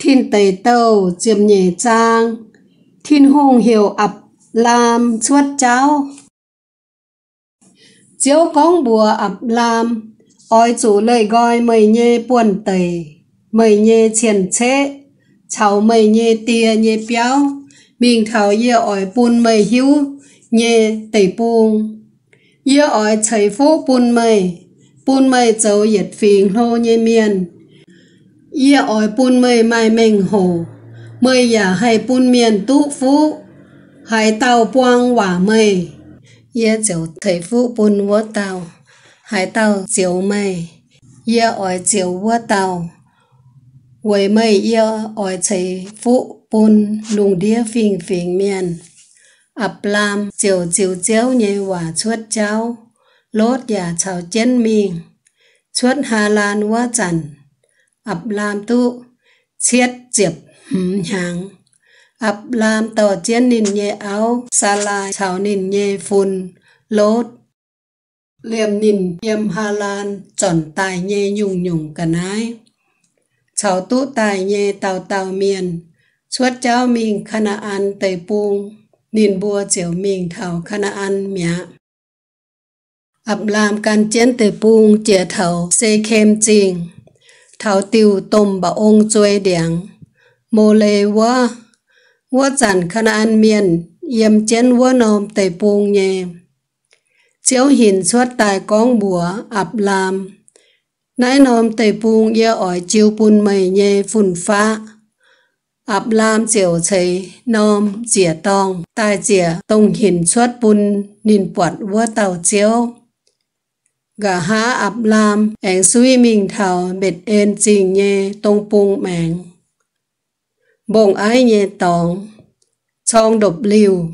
thiên tây tàu chiếm nhẹ trang thiên hùng hiểu ập làm chuốt cháo chiếu con bùa ập làm oi chủ lời gọi mày nhẹ buồn tẩy mày nhẹ triển chế cháu mày nhẹ tia nhẹ béo mình thảo ye ỏi buồn mày hiếu nhẹ tẩy buồn, ye ỏi chảy phố buồn mày buồn mày dấu yết phiền hô nhẹ miền Ye ỏi bun mây mai mình hồ Mây giả hay bun miền tú phú Hải tàu buông quả mây Ye chiều thầy phú bun vô tàu Hải tàu chiều mây Ye ỏi chiều vô tàu Quầy mây ye ỏi thầy phú bun Lùng đĩa phình phình miền Ấp lam chiều chiều chéo nhẹ quả chuốt cháu Lốt giả chào chân miền Chuốt hà lan quá chẳng ập làm tu chiết diệp hàng ập làm tỏ chiến nìn nhẹ áo xa lai chào nìn nhẹ phun lốt liềm nìn yêm hà lan chọn tài nhẹ nhung nhung cả nái chào tu tài nhẹ tàu tàu miền suốt cháu mình khana ăn tây buông nìn bùa chiều mình thảo khana ăn mẹ ập làm can chiến tây buông chè thảo xê khem chinh thảo tiêu tôm bà ông chơi đèn mô lê quá quá chẳng khăn an miền yếm chén quá nôm tây buông nhẹ chiếu hình xuất tài con bùa ập làm nãy nôm tây buông yê ỏi chiêu bùn mây nhẹ phun phá ập làm chiều thấy nôm dìa tòng, tài dìa tông hình xuất bùn nín bọt quá tàu chiếu gà há ập lam ảnh suy mình thảo bệt ên trình nhé tông bung mạng bông ai nhé tòng trong độc liều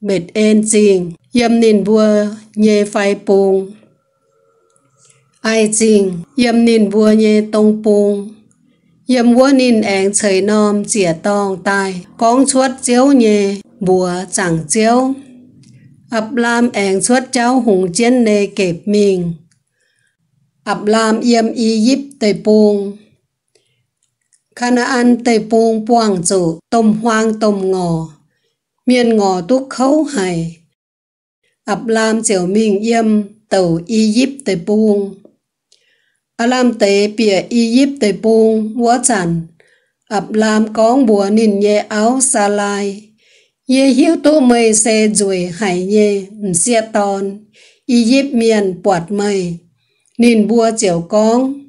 bệt ên trình yếm nín vua nhé phai bung ai trình yếm nín vua nhé tông bung yếm vua nín ảnh trời nom chỉa tòng tai, con chuốt chiếu nhé bùa chẳng chiếu ấp Ablam eng suốt cháu hùng chiến nề kẹp mình. Ablam yếm y yip tây buông. Khana ăn tây bùng buông chủ tôm hoang tôm ngò. Miên ngò túc khấu hài. Ablam chiều mình yếm tàu y yip tây ấp Alam tế bìa y yip tây buông vua chẳng. Ablam con bùa nìn nhẹ áo xa lai ye hiu tu mây se dùi hải ye xe tòn, y yếp miền bọt mây nìn bua chiều con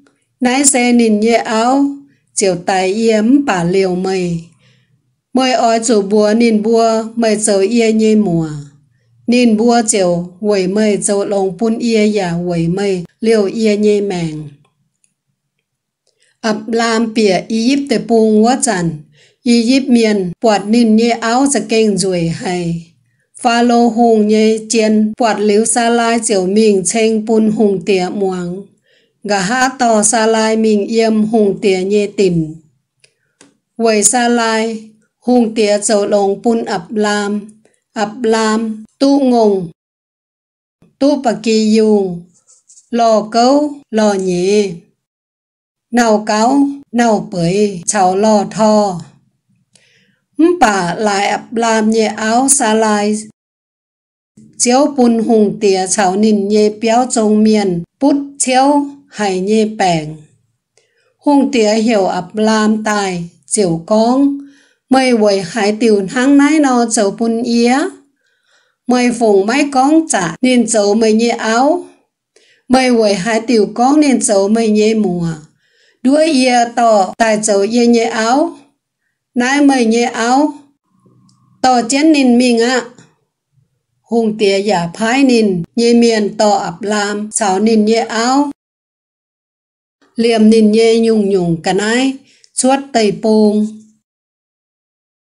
nái xe nìn ye áo chiều tài yếm bà liều mây mây ói chủ bua nìn bua mây chiều ye ye mùa nìn bua chiều quẩy mây chiều lòng pun ye ya quẩy mây liều ye ye màng ấp làm bìa y yếp tề buông quá chẳng y yip mien puat nin áo za keng rui hay pha lô hùng nhê chien puat liu sa lai chiều mình chênh pun hùng tía muang gà há to sa lai mình yêm hùng tía nhê tìm vậy sa lai hùng tía dầu lồng pun ập lam ập lam tu ngùng tu bà kỳ dùng lò câu lò nhẹ nào cáo nào bởi chào lò thò bà lại làm nhẹ áo xa lại chiếu bùn hùng tía chảo nìn nhẹ béo trông miền bút chiếu hay nhẹ bèng hùng tía hiểu ập làm tài chiều con mây quầy hải tiểu hang nái nó chầu bùn yía mây phùng mái con trả nên chầu mây nhẹ áo mây quầy hải tiểu con nên chầu mây nhẹ mùa đuôi yê tỏ tài chầu yê nhẹ áo nai mày nhẹ áo tỏ chén nìn mình ạ à. hùng tía giả phái nìn, nhẹ miền tỏ ập làm xảo nìn nhẹ áo liềm nìn nhẹ nhung nhung cả nai suốt tây pông